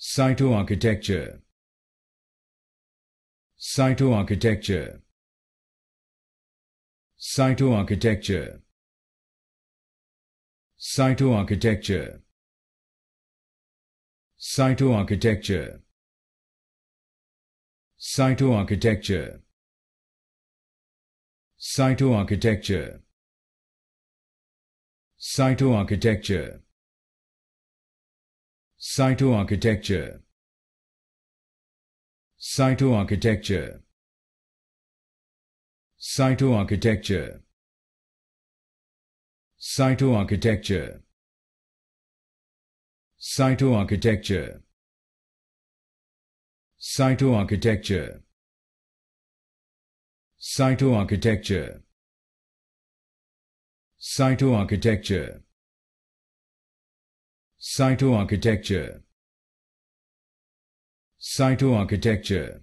cytoarchitecture cytoarchitecture cytoarchitecture cytoarchitecture cytoarchitecture cytoarchitecture cytoarchitecture cytoarchitecture cytoarchitecture cytoarchitecture cytoarchitecture cytoarchitecture cytoarchitecture cytoarchitecture cytoarchitecture cytoarchitecture Cytoarchitecture Cytoarchitecture